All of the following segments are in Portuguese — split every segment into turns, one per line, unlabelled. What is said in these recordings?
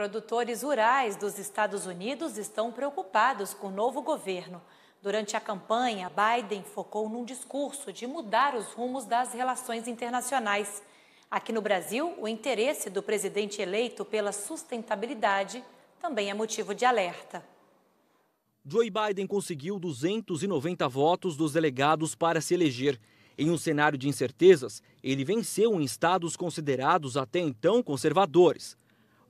Produtores rurais dos Estados Unidos estão preocupados com o novo governo. Durante a campanha, Biden focou num discurso de mudar os rumos das relações internacionais. Aqui no Brasil, o interesse do presidente eleito pela sustentabilidade também é motivo de alerta. Joe Biden conseguiu 290 votos dos delegados para se eleger. Em um cenário de incertezas, ele venceu em estados considerados até então conservadores,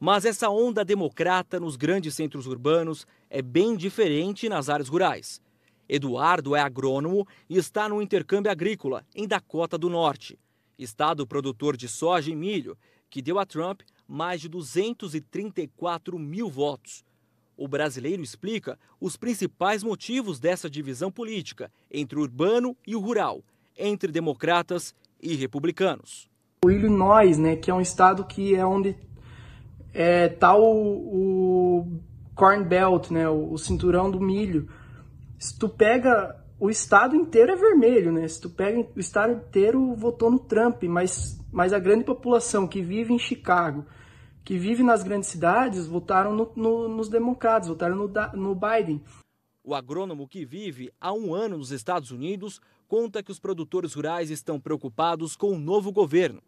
mas essa onda democrata nos grandes centros urbanos é bem diferente nas áreas rurais. Eduardo é agrônomo e está no intercâmbio agrícola em Dakota do Norte, estado produtor de soja e milho, que deu a Trump mais de 234 mil votos. O brasileiro explica os principais motivos dessa divisão política entre o urbano e o rural, entre democratas e republicanos.
O Illinois, né, que é um estado que é onde é, tá o, o Corn Belt, né, o, o cinturão do milho. Se tu pega o estado inteiro é vermelho, né? Se tu pega o estado inteiro votou no Trump, mas, mas a grande população que vive em Chicago, que vive nas grandes cidades, votaram no, no, nos democratas, votaram no, no Biden.
O agrônomo que vive há um ano nos Estados Unidos conta que os produtores rurais estão preocupados com o novo governo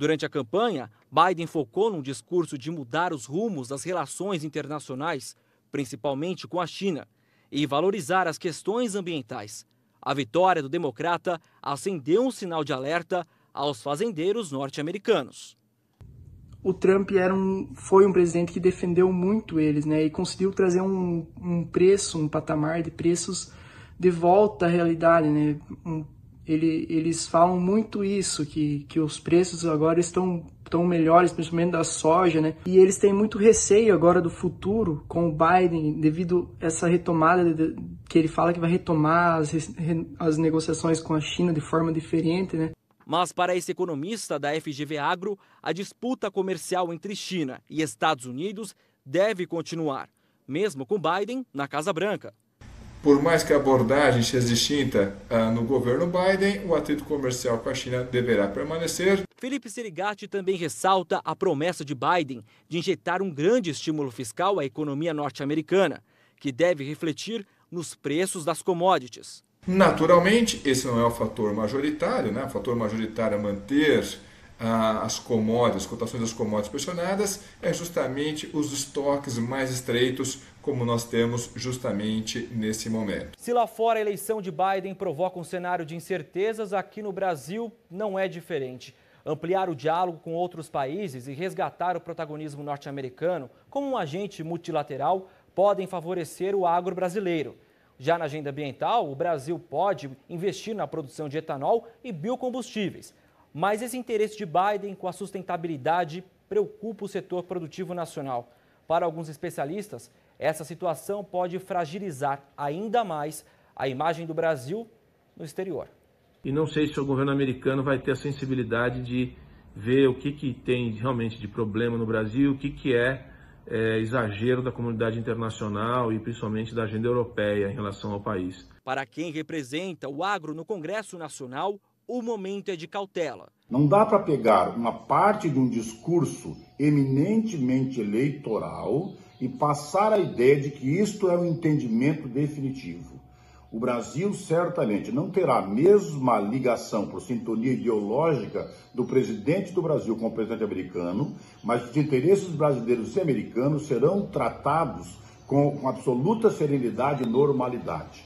Durante a campanha, Biden focou num discurso de mudar os rumos das relações internacionais, principalmente com a China, e valorizar as questões ambientais. A vitória do democrata acendeu um sinal de alerta aos fazendeiros norte-americanos.
O Trump era um, foi um presidente que defendeu muito eles, né? E conseguiu trazer um, um preço, um patamar de preços de volta à realidade, né? Um ele, eles falam muito isso, que, que os preços agora estão tão melhores, principalmente da soja, né? E eles têm muito receio agora do futuro com o Biden, devido a essa retomada de, que ele fala que vai retomar as, as negociações com a China de forma diferente, né?
Mas para esse economista da FGV Agro, a disputa comercial entre China e Estados Unidos deve continuar, mesmo com Biden na Casa Branca. Por mais que a abordagem seja distinta ah, no governo Biden, o atrito comercial com a China deverá permanecer. Felipe Serigatti também ressalta a promessa de Biden de injetar um grande estímulo fiscal à economia norte-americana, que deve refletir nos preços das commodities. Naturalmente, esse não é o fator majoritário, né? O fator majoritário é manter as commodities, cotações das commodities pressionadas, é justamente os estoques mais estreitos, como nós temos justamente nesse momento. Se lá fora a eleição de Biden provoca um cenário de incertezas, aqui no Brasil não é diferente. Ampliar o diálogo com outros países e resgatar o protagonismo norte-americano como um agente multilateral podem favorecer o agro brasileiro. Já na agenda ambiental, o Brasil pode investir na produção de etanol e biocombustíveis mas esse interesse de Biden com a sustentabilidade preocupa o setor produtivo nacional. Para alguns especialistas, essa situação pode fragilizar ainda mais a imagem do Brasil no exterior.
E não sei se o governo americano vai ter a sensibilidade de ver o que, que tem realmente de problema no Brasil, o que, que é, é exagero da comunidade internacional e principalmente da agenda europeia em relação ao país.
Para quem representa o agro no Congresso Nacional, o momento é de cautela.
Não dá para pegar uma parte de um discurso eminentemente eleitoral e passar a ideia de que isto é um entendimento definitivo. O Brasil certamente não terá a mesma ligação por sintonia ideológica do presidente do Brasil com o presidente americano, mas os interesses brasileiros e
americanos serão tratados com absoluta serenidade e normalidade.